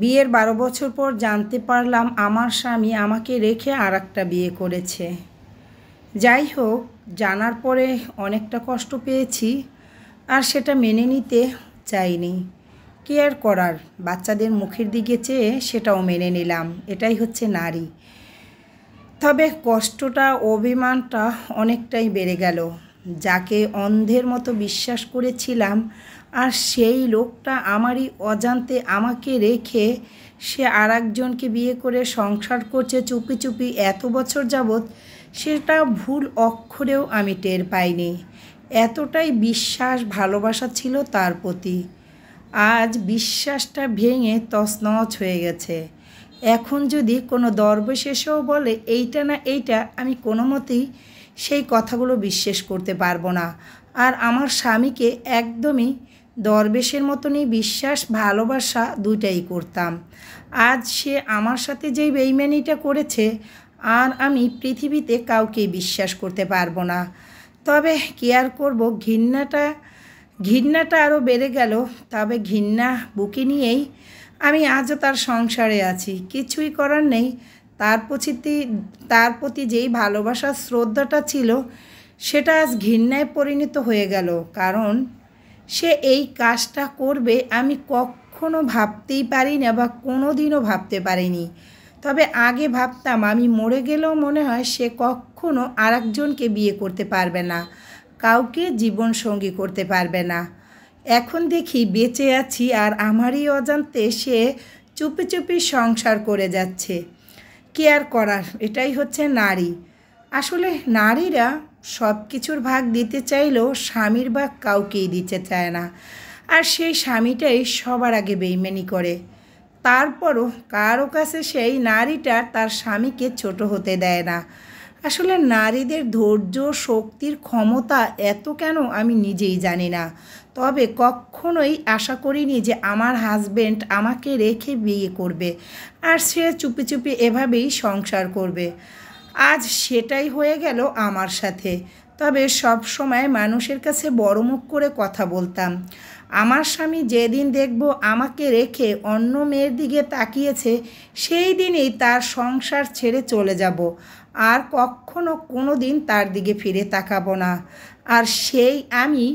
বিয়ের বারো বছর পর জানতে পারলাম আমার স্বামী আমাকে রেখে আর বিয়ে করেছে যাই হোক জানার পরে অনেকটা কষ্ট পেয়েছি আর সেটা মেনে নিতে চাইনি কেয়ার করার বাচ্চাদের মুখের দিকে চেয়ে সেটাও মেনে নিলাম এটাই হচ্ছে নারী তবে কষ্টটা অভিমানটা অনেকটাই বেড়ে গেল যাকে অন্ধের মতো বিশ্বাস করেছিলাম আর সেই লোকটা আমারই অজান্তে আমাকে রেখে সে আর একজনকে বিয়ে করে সংসার করছে চুপি চুপি এত বছর যাবৎ সেটা ভুল অক্ষরেও আমি টের পাইনি এতটাই বিশ্বাস ভালোবাসা ছিল তার প্রতি আজ বিশ্বাসটা ভেঙে তছনছ হয়ে গেছে এখন যদি কোনো দরবেশ বলে এইটা না এইটা আমি কোনো মতেই সেই কথাগুলো বিশ্বাস করতে পারবো না আর আমার স্বামীকে একদমই দরবেশের মতনই বিশ্বাস ভালোবাসা দুইটাই করতাম আজ সে আমার সাথে যেই বেইমানিটা করেছে আর আমি পৃথিবীতে কাউকে বিশ্বাস করতে পারবো না তবে কি আর করব ঘৃণাটা ঘৃণাটা আরও বেড়ে গেল তবে ঘৃণা বুকে নিয়েই আমি আজও তার সংসারে আছি কিছুই করার নেই তার প্রতি তার প্রতি যেই ভালোবাসার শ্রদ্ধাটা ছিল সেটা আজ ঘৃণায় পরিণত হয়ে গেল কারণ সে এই কাজটা করবে আমি কখনো ভাবতেই পারি না বা কোনো দিনও ভাবতে পারিনি তবে আগে ভাবতাম আমি মরে গেলেও মনে হয় সে কখনো আরেকজনকে বিয়ে করতে পারবে না কাউকে জীবন সঙ্গী করতে পারবে না এখন দেখি বেঁচে আছি আর আমারই অজান্তে সে চুপি চুপি সংসার করে যাচ্ছে কেয়ার করার এটাই হচ্ছে নারী আসলে নারীরা সব কিছুর ভাগ দিতে চাইলেও স্বামীর ভাগ কাউকেই দিতে চায় না আর সেই স্বামীটাই সবার আগে বেইমানি করে তারপরও কারো কাছে সেই নারীটা তার স্বামীকে ছোট হতে দেয় না আসলে নারীদের ধৈর্য শক্তির ক্ষমতা এত কেন আমি নিজেই জানি না তবে কখনোই আশা করিনি যে আমার হাজব্যান্ড আমাকে রেখে বিয়ে করবে আর সে চুপি চুপি এভাবেই সংসার করবে আজ সেটাই হয়ে গেল আমার সাথে তবে সব সময় মানুষের কাছে বড় মুখ করে কথা বলতাম আমার স্বামী যেদিন দেখব আমাকে রেখে অন্য মেয়ের দিকে তাকিয়েছে সেই দিনেই তার সংসার ছেড়ে চলে যাব আর কখনো কোনো দিন তার দিকে ফিরে তাকাবো না আর সেই আমি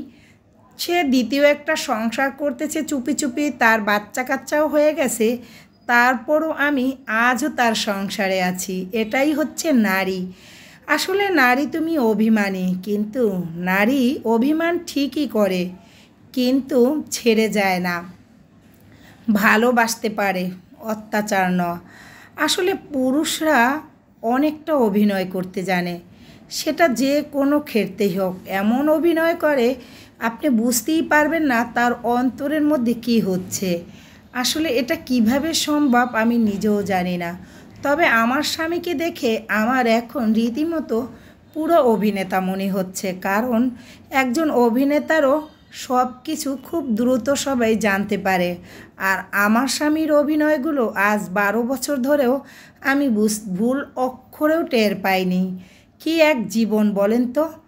সে দ্বিতীয় একটা সংসার করতেছে চুপি চুপি তার বাচ্চা কাচ্চাও হয়ে গেছে তারপরও আমি আজও তার সংসারে আছি এটাই হচ্ছে নারী আসলে নারী তুমি অভিমানী কিন্তু নারী অভিমান ঠিকই করে কিন্তু ছেড়ে যায় না ভালোবাসতে পারে অত্যাচার ন আসলে পুরুষরা অনেকটা অভিনয় করতে জানে সেটা যে কোনো ক্ষেত্রেই হোক এমন অভিনয় করে আপনি বুঝতেই পারবেন না তার অন্তরের মধ্যে কি হচ্ছে আসলে এটা কিভাবে সম্ভব আমি নিজেও জানি না তবে আমার স্বামীকে দেখে আমার এখন রীতিমতো পুরো অভিনেতা মনে হচ্ছে কারণ একজন অভিনেতারও সব কিছু খুব দ্রুত সবাই জানতে পারে আর আমার স্বামীর অভিনয়গুলো আজ বারো বছর ধরেও আমি ভুল অক্ষরেও টের পাইনি কি এক জীবন বলেন তো